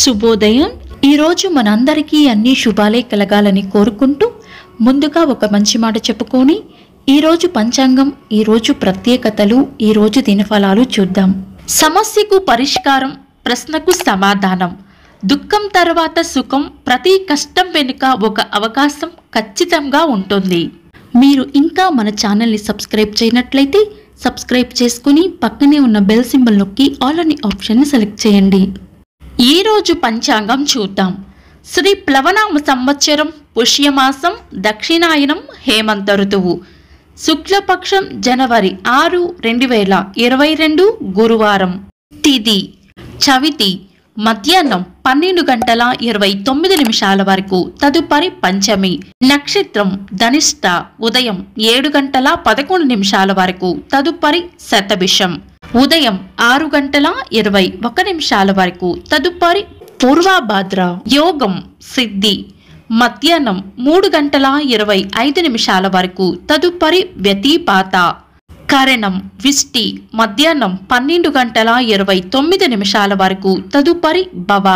శుభోదయం ఈరోజు మనందరికీ అన్ని శుభాలే కలగాలని కోరుకుంటూ ముందుగా ఒక మంచి మాట చెప్పుకొని ఈరోజు పంచాంగం ఈరోజు ప్రత్యేకతలు ఈరోజు దినఫలాలు చూద్దాం సమస్యకు పరిష్కారం ప్రశ్నకు సమాధానం దుఃఖం తర్వాత సుఖం ప్రతి కష్టం వెనుక ఒక అవకాశం ఖచ్చితంగా ఉంటుంది మీరు ఇంకా మన ఛానల్ని సబ్స్క్రైబ్ చేయనట్లయితే సబ్స్క్రైబ్ చేసుకుని పక్కనే ఉన్న బెల్ సింబల్ నొక్కి ఆల్ అని ఆప్షన్ని సెలెక్ట్ చేయండి ఈరోజు పంచాంగం చూద్దాం శ్రీ ప్లవనామ సంవత్సరం పుష్యమాసం దక్షిణాయనం హేమంత ఋతువు శుక్లపక్షం జనవరి ఆరు రెండు వేల ఇరవై రెండు గురువారం తిది చవితి మధ్యాహ్నం పన్నెండు గంటల ఇరవై తొమ్మిది నిమిషాల వరకు తదుపరి పంచమి నక్షత్రం ధనిష్ట ఉదయం ఏడు గంటల పదకొండు నిమిషాల వరకు తదుపరి శతభిషం ఉదయం ఆరు గంటల ఇరవై ఒక నిమిషాల వరకు తదుపరి పూర్వాభాద్ర యోగం సిద్ధి మధ్యాహ్నం మూడు గంటల ఇరవై ఐదు నిమిషాల వరకు తదుపరి వ్యతిపాత కరణం విష్టి మధ్యాహ్నం పన్నెండు గంటల ఇరవై తొమ్మిది నిమిషాల వరకు తదుపరి భవ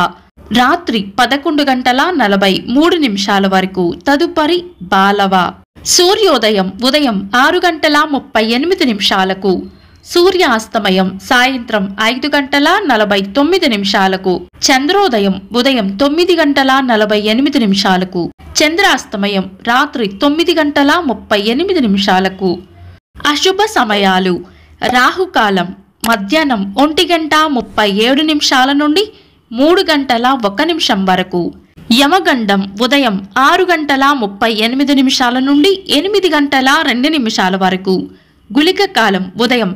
రాత్రి పదకొండు గంటల నలభై మూడు నిమిషాల వరకు తదుపరి బాలవ సూర్యోదయం ఉదయం ఆరు గంటల ముప్పై ఎనిమిది నిమిషాలకు సూర్య అస్తమయం సాయంత్రం ఐదు గంటల నలభై తొమ్మిది నిమిషాలకు చంద్రోదయం ఉదయం తొమ్మిది గంటల నలభై ఎనిమిది నిమిషాలకు చంద్రాస్తమయం రాత్రి తొమ్మిది గంటల ముప్పై ఎనిమిది నిమిషాలకు అశుభ సమయాలు రాహుకాలం మధ్యాహ్నం ఒంటి గంట ముప్పై ఏడు నిమిషాల నుండి మూడు గంటల ఒక నిమిషం వరకు యమగండం ఉదయం ఆరు గంటల ముప్పై ఎనిమిది నిమిషాల నుండి ఎనిమిది గంటల రెండు నిమిషాల వరకు గుళిక కాలం ఉదయం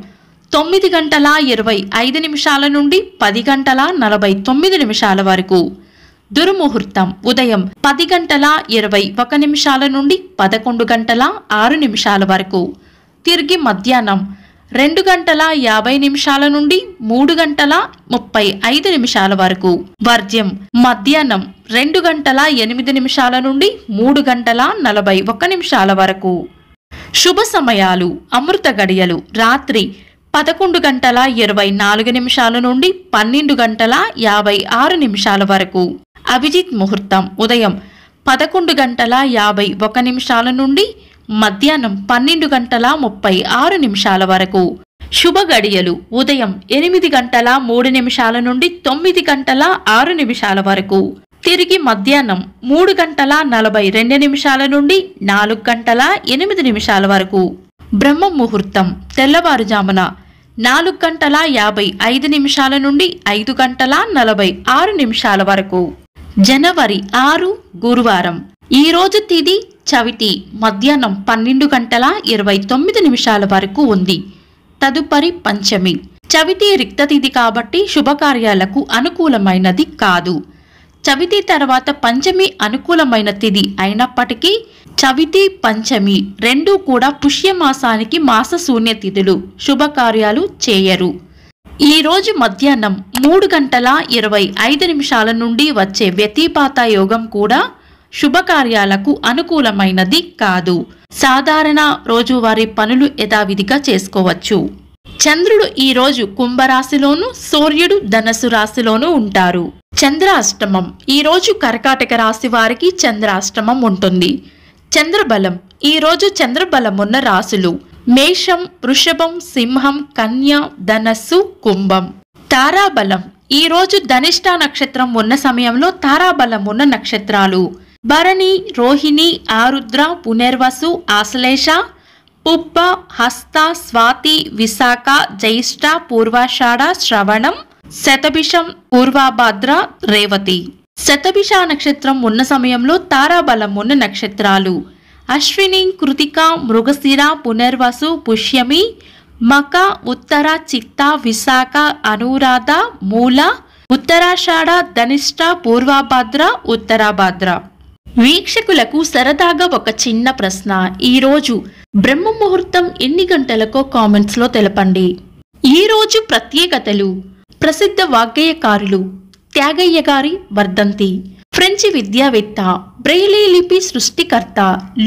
తొమ్మిది గంటల ఇరవై ఐదు నిమిషాల నుండి పది గంటల నలభై తొమ్మిది నిమిషాల వరకు దుర్ముహూర్తం ఉదయం పది గంటల ఇరవై ఒక నిమిషాల నుండి పదకొండు గంటల ఆరు నిమిషాల వరకు తిరిగి మధ్యాహ్నం రెండు గంటల యాభై నిమిషాల నుండి మూడు గంటల ముప్పై ఐదు నిమిషాల వరకు వర్జ్యం మధ్యాహ్నం రెండు గంటల ఎనిమిది నిమిషాల నుండి మూడు గంటల నలభై ఒక నిమిషాల వరకు శుభ సమయాలు అమృత గడియలు రాత్రి పదకొండు గంటల ఇరవై నాలుగు నిమిషాల నుండి పన్నెండు గంటల యాభై ఆరు నిమిషాల వరకు అభిజిత్ ముహూర్తం ఉదయం పదకొండు గంటల యాభై ఒక నిమిషాల నుండి మధ్యాహ్నం పన్నెండు గంటల ముప్పై ఆరు నిమిషాల వరకు శుభ గడియలు ఉదయం ఎనిమిది గంటల మూడు నిమిషాల నుండి తొమ్మిది గంటల ఆరు నిమిషాల వరకు తిరిగి మధ్యాహ్నం మూడు గంటల నలభై రెండు నిమిషాల నుండి నాలుగు గంటల ఎనిమిది నిమిషాల వరకు బ్రహ్మ ముహూర్తం తెల్లవారుజామున నాలుగు గంటల యాభై ఐదు నిమిషాల నుండి ఐదు గంటల నలభై ఆరు నిమిషాల వరకు జనవరి ఆరు గురువారం ఈ రోజు తిది చవితి మధ్యాహ్నం పన్నెండు గంటల ఇరవై తొమ్మిది నిమిషాల వరకు ఉంది తదుపరి పంచమి చవితి తిథి కాబట్టి శుభకార్యాలకు అనుకూలమైనది కాదు చవితి తర్వాత పంచమి అనుకూలమైన తిథి అయినప్పటికీ చవితి పంచమి రెండూ కూడా పుష్యమాసానికి మాస శూన్యతిథులు శుభకార్యాలు చేయరు ఈరోజు మధ్యాహ్నం మూడు గంటల ఇరవై ఐదు నిమిషాల నుండి వచ్చే వ్యతిపాత యోగం కూడా శుభకార్యాలకు అనుకూలమైనది కాదు సాధారణ రోజువారీ పనులు యథావిధిగా చేసుకోవచ్చు చంద్రుడు ఈరోజు కుంభరాశిలోను సూర్యుడు ధనస్సు రాశిలోనూ ఉంటారు చంద్రాష్టమం ఈరోజు కర్కాటక రాశి వారికి చంద్రాష్టమం ఉంటుంది చంద్రబలం ఈరోజు చంద్రబలం ఉన్న రాసులు మేషం వృషభం సింహం కన్య ధనస్సు కుంభం తారాబలం ఈరోజు ధనిష్ట నక్షత్రం ఉన్న సమయంలో తారాబలం ఉన్న నక్షత్రాలు భరణి రోహిణి ఆరుద్ర పునర్వసు ఆశ్లేష పుప్ప హస్త స్వాతి విశాఖ జ్యేష్ఠ పూర్వాషాఢ శ్రవణం శతభిషం పూర్వాభాద్ర రేవతి శతభిష నక్షత్రం ఉన్న సమయంలో తారాబలం ఉన్న నక్షత్రాలు అశ్విని కృతిక మృగశిర పునర్వసు పుష్యమి మక ఉత్తర చిత్త విశాఖ అనురాధ మూల ఉత్తరాషాఢ ధనిష్ట పూర్వభాద్ర ఉత్తరాభాద్ర వీక్షకులకు సరదాగా ఒక చిన్న ప్రశ్న ఈరోజు బ్రహ్మ ముహూర్తం ఎన్ని గంటలకో కామెంట్స్లో తెలపండి ఈరోజు ప్రత్యేకతలు ప్రసిద్ధ వాగ్గేయకారులు త్యాగయ్య గారి వర్ధంతి ఫ్రెంచి విద్యావేత్త బ్రెయిలీ లిపి సృష్టికర్త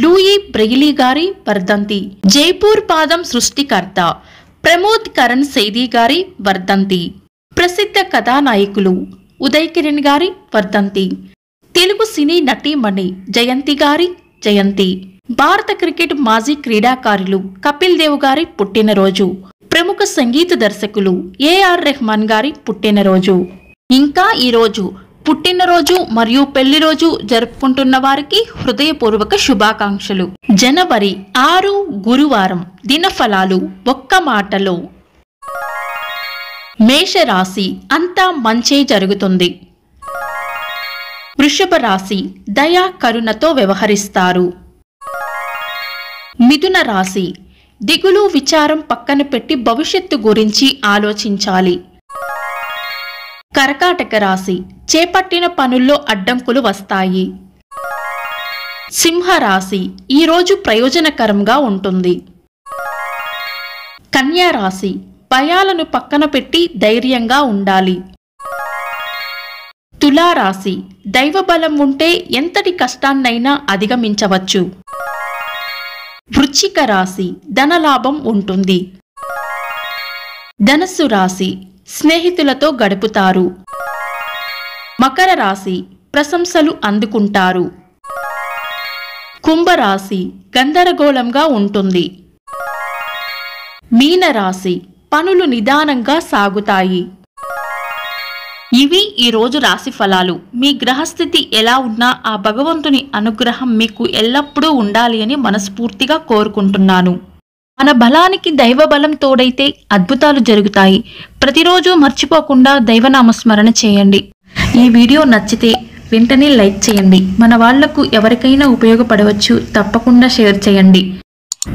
లూయి బ్రెయిలీ గారి వర్ధంతి జైపూర్ పాదం సృష్టికర్త ప్రమోద్ కరణ్ సేది గారి వర్ధంతి ప్రసిద్ధ కథానాయకులు ఉదయ్ కిరణ్ గారి వర్ధంతి తెలుగు సినీ నటీమణి జయంతి గారి జయంతి భారత క్రికెట్ మాజీ క్రీడాకారులు కపిల్ దేవ్ గారి పుట్టినరోజు ప్రముఖ సంగీత దర్శకులు ఏఆర్ రెహమాన్ గారి పుట్టినరోజు ఇంకా ఈరోజు పుట్టినరోజు మరియు పెళ్లి రోజు జరుపుకుంటున్న వారికి హృదయపూర్వక శుభాకాంక్షలు జనవరి ఆరు గురువారం దినఫలాలు ఒక్క మాటలో మేషరాశి అంతా మంచే జరుగుతుంది వృషభ రాశి దయా కరుణతో వ్యవహరిస్తారు మిథున రాశి దిగులు విచారం పక్కన పెట్టి భవిష్యత్తు గురించి ఆలోచించాలి కరకాటక రాశి చేపట్టిన పనుల్లో అడ్డంకులు వస్తాయి సింహరాశి ఈరోజు ప్రయోజనకరంగా ఉంటుంది కన్యారాశి భయాలను పక్కన పెట్టి ధైర్యంగా ఉండాలి తులారాశి దైవబలం ఉంటే ఎంతటి కష్టాన్నైనా అధిగమించవచ్చు వృచ్చిక రాశి ధనలాభం ఉంటుంది ధనస్సు రాశి స్నేహితులతో గడుపుతారు మకర రాశి ప్రశంసలు అందుకుంటారు కుంభరాశి గందరగోళంగా ఉంటుంది మీనరాశి పనులు నిదానంగా సాగుతాయి ఇవి ఈరోజు రాశి ఫలాలు మీ గ్రహస్థితి ఎలా ఉన్నా ఆ భగవంతుని అనుగ్రహం మీకు ఎల్లప్పుడూ ఉండాలి అని మనస్ఫూర్తిగా కోరుకుంటున్నాను మన బలానికి దైవ బలం తోడైతే అద్భుతాలు జరుగుతాయి ప్రతిరోజు మర్చిపోకుండా దైవనామస్మరణ చేయండి ఈ వీడియో నచ్చితే వెంటనే లైక్ చేయండి మన వాళ్లకు ఎవరికైనా ఉపయోగపడవచ్చు తప్పకుండా షేర్ చేయండి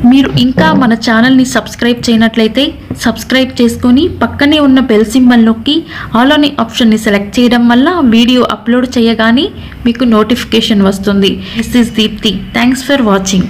మీరు ఇంకా మన ఛానల్ని సబ్స్క్రైబ్ చేయనట్లయితే సబ్స్క్రైబ్ చేసుకొని పక్కనే ఉన్న బెల్ సింబల్ నొక్కి ఆల్ అనే ఆప్షన్ని సెలెక్ట్ చేయడం వల్ల వీడియో అప్లోడ్ చేయగానే మీకు నోటిఫికేషన్ వస్తుంది this is Deepti thanks for watching